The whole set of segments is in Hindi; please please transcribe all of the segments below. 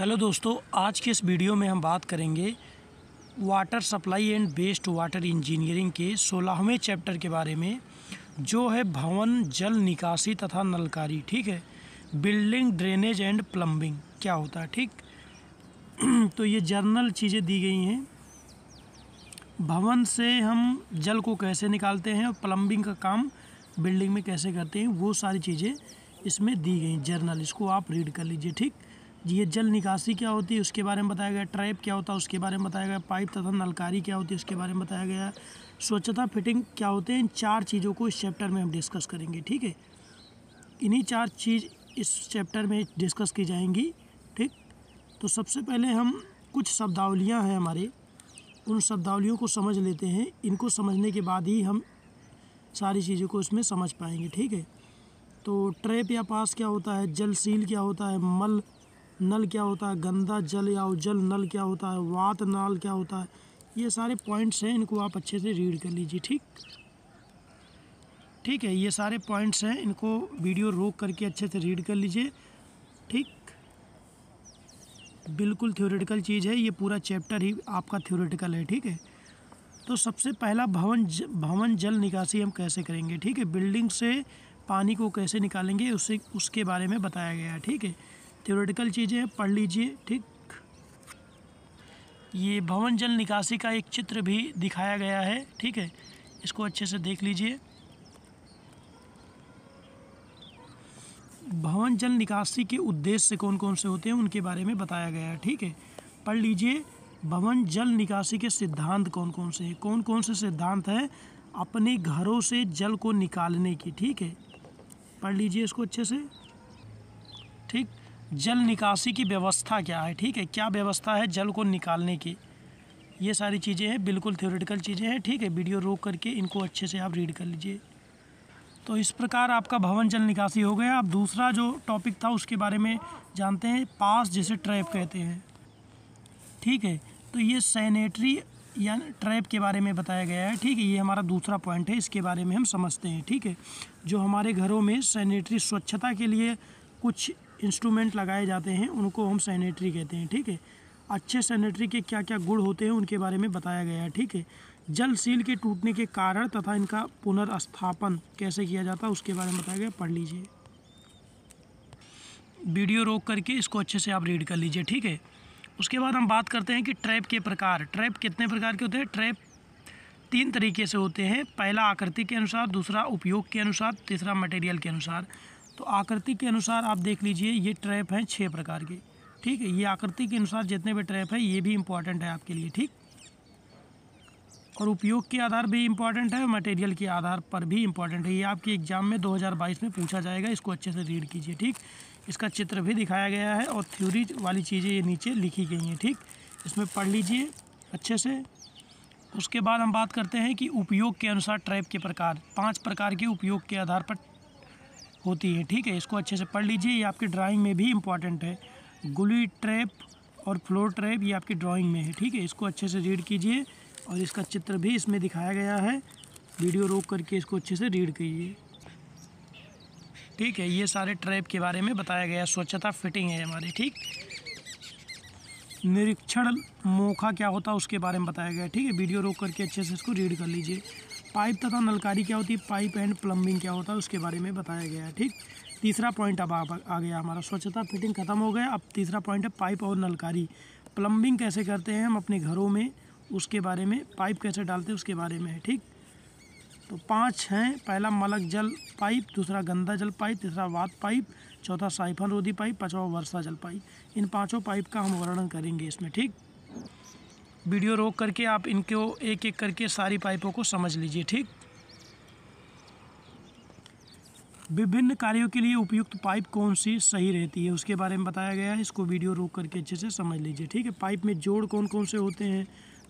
हेलो दोस्तों आज के इस वीडियो में हम बात करेंगे water supply and based water engineering के सोलहवें चैप्टर के बारे में जो है भवन जल निकासी तथा नलकारी ठीक है बिल्डिंग ड्रेनेज एंड प्लम्बिंग क्या होता है ठीक तो ये जर्नल चीज़ें दी गई हैं भवन से हम जल को कैसे निकालते हैं और प्लम्बिंग का काम बिल्डिंग में कैसे करते हैं वो सारी चीज़ें इसमें दी गई जर्नल इसको आप रीड कर लीजिए ठीक ये जल निकासी क्या होती है उसके बारे में बताया गया ट्रैप क्या होता है उसके बारे में बताया गया पाइप तथा नलकारी क्या होती है उसके बारे में बताया गया स्वच्छता फिटिंग क्या होते हैं इन चार चीज़ों को इस चैप्टर में हम डिस्कस करेंगे ठीक है इन्हीं चार चीज़ इस चैप्टर में डिस्कस की जाएंगी ठीक तो सबसे पहले हम कुछ शब्दावलियाँ हैं हमारे उन शब्दावलियों को समझ लेते हैं इनको समझने के बाद ही हम सारी चीज़ों को इसमें समझ पाएंगे ठीक है तो ट्रैप या पास क्या होता है जल सील क्या होता है मल नल क्या होता है गंदा जल या उज्जल नल क्या होता है वात नाल क्या होता है ये सारे पॉइंट्स हैं इनको आप अच्छे से रीड कर लीजिए ठीक ठीक है ये सारे पॉइंट्स हैं इनको वीडियो रोक करके अच्छे से रीड कर लीजिए ठीक बिल्कुल थ्योरेटिकल चीज़ है ये पूरा चैप्टर ही आपका थ्योरेटिकल है ठीक है तो सबसे पहला भवन ज, भवन जल निकासी हम कैसे करेंगे ठीक है बिल्डिंग से पानी को कैसे निकालेंगे उसे उसके बारे में बताया गया है ठीक है थ्योरेटिकल चीज़ें हैं पढ़ लीजिए ठीक ये भवन जल निकासी का एक चित्र भी दिखाया गया है ठीक है इसको अच्छे से देख लीजिए भवन जल निकासी के उद्देश्य कौन कौन से होते हैं उनके बारे में बताया गया है ठीक है पढ़ लीजिए भवन जल निकासी के सिद्धांत कौन कौन से हैं कौन कौन से सिद्धांत हैं अपने घरों से जल को निकालने की ठीक है पढ़ लीजिए इसको अच्छे से ठीक जल निकासी की व्यवस्था क्या है ठीक है क्या व्यवस्था है जल को निकालने की ये सारी चीज़ें हैं बिल्कुल थ्योरेटिकल चीज़ें हैं ठीक है वीडियो रोक करके इनको अच्छे से आप रीड कर लीजिए तो इस प्रकार आपका भवन जल निकासी हो गया अब दूसरा जो टॉपिक था उसके बारे में जानते हैं पास जिसे ट्रैप कहते हैं ठीक है तो ये सैनिटरी या ट्रैप के बारे में बताया गया है ठीक है ये हमारा दूसरा पॉइंट है इसके बारे में हम समझते हैं ठीक है जो हमारे घरों में सैनिटरी स्वच्छता के लिए कुछ इंस्ट्रूमेंट लगाए जाते हैं उनको हम सैनिटरी कहते हैं ठीक है अच्छे सैनिटरी के क्या क्या गुण होते हैं उनके बारे में बताया गया है ठीक है जल सील के टूटने के कारण तथा इनका पुनर्स्थापन कैसे किया जाता है उसके बारे में बताया गया पढ़ लीजिए वीडियो रोक करके इसको अच्छे से आप रीड कर लीजिए ठीक है उसके बाद हम बात करते हैं कि ट्रैप के प्रकार ट्रैप कितने प्रकार के होते हैं ट्रैप तीन तरीके से होते हैं पहला आकृति के अनुसार दूसरा उपयोग के अनुसार तीसरा मटेरियल के अनुसार तो आकृति के अनुसार आप देख लीजिए ये ट्रैप हैं छः प्रकार के ठीक है ये आकृति के अनुसार जितने भी ट्रैप है ये भी इम्पॉर्टेंट है आपके लिए ठीक और उपयोग के आधार भी इम्पॉर्टेंट है मटेरियल के आधार पर भी इम्पॉर्टेंट है ये आपके एग्जाम में 2022 में पूछा जाएगा इसको अच्छे से रीड कीजिए ठीक इसका चित्र भी दिखाया गया है और थ्योरी वाली चीज़ें ये नीचे लिखी गई हैं ठीक इसमें पढ़ लीजिए अच्छे से उसके बाद हम बात करते हैं कि उपयोग के अनुसार ट्रैप के प्रकार पांच प्रकार के उपयोग के आधार पर होती है ठीक है इसको अच्छे से पढ़ लीजिए ये आपकी ड्राइंग में भी इम्पॉर्टेंट है गुली ट्रैप और फ्लोर ट्रैप ये आपकी ड्राइंग में है ठीक है इसको अच्छे से रीड कीजिए और इसका चित्र भी इसमें दिखाया गया है वीडियो रोक करके इसको अच्छे से रीड कीजिए ठीक है ये सारे ट्रैप के बारे में बताया गया स्वच्छता फिटिंग है हमारी ठीक निरीक्षण मोखा क्या होता है उसके बारे में बताया गया ठीक है वीडियो रोक करके अच्छे से इसको रीड कर लीजिए पाइप तथा नलकारी क्या होती है पाइप एंड प्लम्बिंग क्या होता है उसके बारे में बताया गया है ठीक तीसरा पॉइंट अब आ गया हमारा स्वच्छता फिटिंग खत्म हो गया अब तीसरा पॉइंट है पाइप और नलकारी प्लम्बिंग कैसे करते हैं हम अपने घरों में उसके बारे में पाइप कैसे डालते हैं उसके बारे में है ठीक तो पांच हैं पहला मलक जल पाइप दूसरा गंदा जल पाइप तीसरा वात पाइप चौथा साइफन रोधी पाइप पाँचवा वर्षा जल पाइप इन पांचों पाइप का हम वर्णन करेंगे इसमें ठीक वीडियो रोक करके आप इनको एक एक करके सारी पाइपों को समझ लीजिए ठीक विभिन्न कार्यों के लिए उपयुक्त पाइप कौन सी सही रहती है उसके बारे में बताया गया है इसको वीडियो रोक करके अच्छे से समझ लीजिए ठीक है पाइप में जोड़ कौन कौन से होते हैं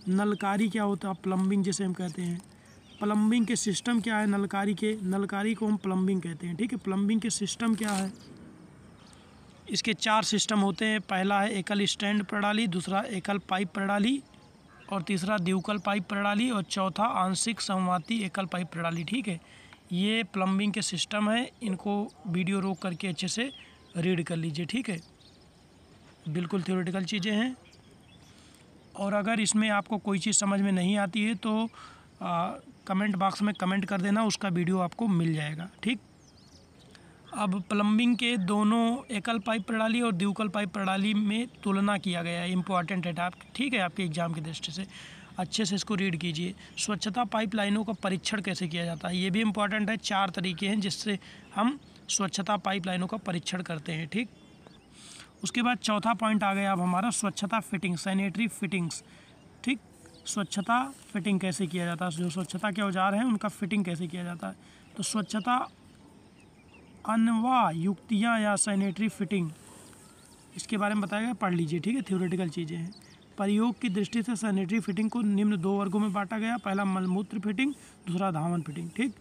नलकारी क्या होता है प्लम्बिंग जैसे हम कहते हैं प्लम्बिंग के सिस्टम क्या है नलकारी के नलकारी को हम प्लम्बिंग कहते हैं ठीक है प्लम्बिंग के सिस्टम क्या है इसके चार सिस्टम होते हैं पहला है एकल स्टैंड प्रणाली दूसरा एकल पाइप प्रणाली और तीसरा द्विकल पाइप प्रणाली और चौथा आंशिक संवाती एकल पाइप प्रणाली ठीक है ये प्लम्बिंग के सिस्टम है इनको वीडियो रोक करके अच्छे से रीड कर लीजिए ठीक है बिल्कुल थ्योरेटिकल चीज़ें हैं और अगर इसमें आपको कोई चीज़ समझ में नहीं आती है तो आ, कमेंट बॉक्स में कमेंट कर देना उसका वीडियो आपको मिल जाएगा ठीक अब प्लम्बिंग के दोनों एकल पाइप प्रणाली और द्विकल पाइप प्रणाली में तुलना किया गया है इंपॉर्टेंट है आप ठीक है आपके एग्जाम की दृष्टि से अच्छे से इसको रीड कीजिए स्वच्छता पाइपलाइनों का परीक्षण कैसे किया जाता है ये भी इम्पॉर्टेंट है चार तरीके हैं जिससे हम स्वच्छता पाइपलाइनों का परीक्षण करते हैं ठीक उसके बाद चौथा पॉइंट आ गया अब हमारा स्वच्छता फिटिंग सैनिटरी फिटिंग्स ठीक स्वच्छता फिटिंग कैसे किया जाता है जो स्वच्छता के औजार हैं उनका फिटिंग कैसे किया जाता है तो स्वच्छता अनवा युक्तियाँ या सैनिटरी फिटिंग इसके बारे में बताया गया पढ़ लीजिए ठीक है थ्योरेटिकल चीज़ें हैं प्रयोग की दृष्टि से सैनिटरी फिटिंग को निम्न दो वर्गों में बांटा गया पहला मलमूत्र फिटिंग दूसरा धावन फिटिंग ठीक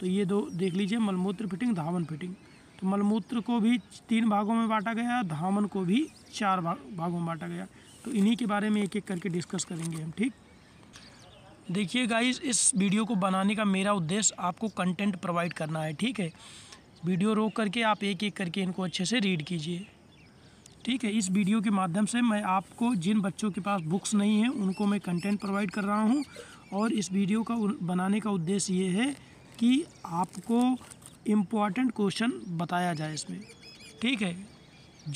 तो ये दो देख लीजिए मलमूत्र फिटिंग धावन फिटिंग तो मलमूत्र को भी तीन भागों में बांटा गया धावन को भी चार भाग भागों में बांटा गया तो इन्हीं के बारे में एक एक करके डिस्कस करेंगे हम ठीक देखिए गाइज इस वीडियो को बनाने का मेरा उद्देश्य आपको कंटेंट प्रोवाइड करना है ठीक है वीडियो रोक करके आप एक एक करके इनको अच्छे से रीड कीजिए ठीक है इस वीडियो के माध्यम से मैं आपको जिन बच्चों के पास बुक्स नहीं हैं उनको मैं कंटेंट प्रोवाइड कर रहा हूँ और इस वीडियो का बनाने का उद्देश्य ये है कि आपको इम्पॉर्टेंट क्वेश्चन बताया जाए इसमें ठीक है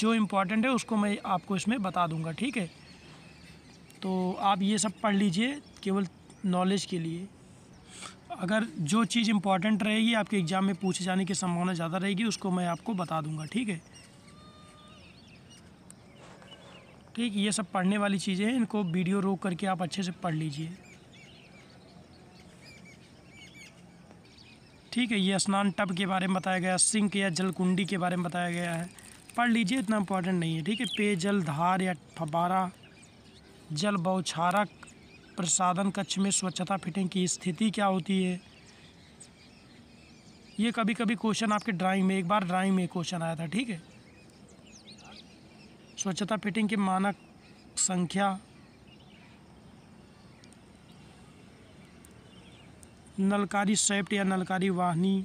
जो इम्पॉर्टेंट है उसको मैं आपको इसमें बता दूंगा ठीक है तो आप ये सब पढ़ लीजिए केवल नॉलेज के लिए अगर जो चीज़ इम्पॉर्टेंट रहेगी आपके एग्ज़ाम में पूछे जाने की संभावना ज़्यादा रहेगी उसको मैं आपको बता दूंगा ठीक है ठीक ये सब पढ़ने वाली चीज़ें हैं इनको वीडियो रोक करके आप अच्छे से पढ़ लीजिए ठीक है ये स्नान टब के बारे में बताया गया सिंक या जलकुंडी के बारे में बताया गया है पढ़ लीजिए इतना इम्पोर्टेंट नहीं है ठीक है पेयजल धार या फबारा जल बौछारक प्रसादन कक्ष में स्वच्छता फिटिंग की स्थिति क्या होती है ये कभी कभी क्वेश्चन आपके ड्राइंग में एक बार ड्राइंग में क्वेश्चन आया था ठीक है स्वच्छता फिटिंग के मानक संख्या नलकारी सेप्ट या नलकारी वाहनी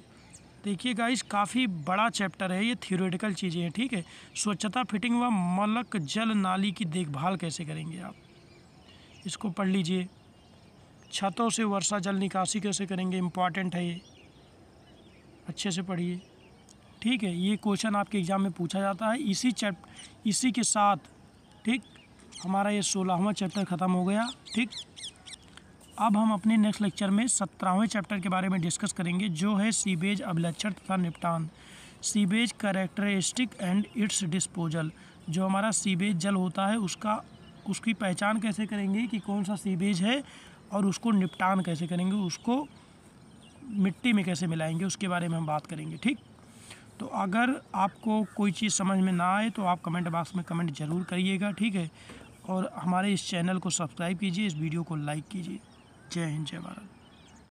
देखिए गाइस काफ़ी बड़ा चैप्टर है ये थियोरेटिकल चीज़ें हैं ठीक है स्वच्छता फिटिंग व मलक जल नाली की देखभाल कैसे करेंगे आप इसको पढ़ लीजिए छतों से वर्षा जल निकासी कैसे करेंगे इम्पॉर्टेंट है ये अच्छे से पढ़िए ठीक है ये क्वेश्चन आपके एग्ज़ाम में पूछा जाता है इसी चैप इसी के साथ ठीक हमारा ये सोलहवां चैप्टर ख़त्म हो गया ठीक अब हम अपने नेक्स्ट लेक्चर में सत्रहवें चैप्टर के बारे में डिस्कस करेंगे जो है सीबेज अभिलक्षण तथा निपटान सीबेज करेक्टरिस्टिक एंड इट्स डिस्पोजल जो हमारा सीबेज जल होता है उसका उसकी पहचान कैसे करेंगे कि कौन सा सीवेज है और उसको निपटान कैसे करेंगे उसको मिट्टी में कैसे मिलाएंगे उसके बारे में हम बात करेंगे ठीक तो अगर आपको कोई चीज़ समझ में ना आए तो आप कमेंट बॉक्स में कमेंट ज़रूर करिएगा ठीक है और हमारे इस चैनल को सब्सक्राइब कीजिए इस वीडियो को लाइक कीजिए जय हिंद जय भारत